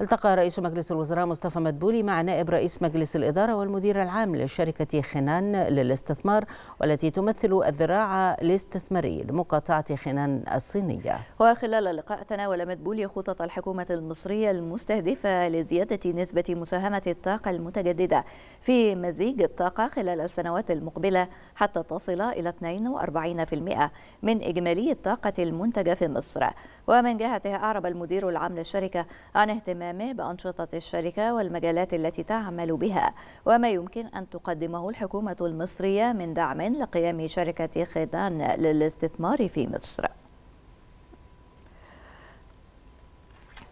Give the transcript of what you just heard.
التقى رئيس مجلس الوزراء مصطفى مدبولي مع نائب رئيس مجلس الإدارة والمدير العام لشركة خنان للاستثمار والتي تمثل الذراع الاستثماري لمقاطعة خنان الصينية وخلال اللقاء تناول مدبولي خطط الحكومة المصرية المستهدفة لزيادة نسبة مساهمة الطاقة المتجددة في مزيج الطاقة خلال السنوات المقبلة حتى تصل إلى 42% من إجمالي الطاقة المنتجة في مصر ومن جهته أعرب المدير العام للشركة عن اهتمام اهتمامه بأنشطة الشركة والمجالات التي تعمل بها وما يمكن أن تقدمه الحكومة المصرية من دعم لقيام شركة خيدان للاستثمار في مصر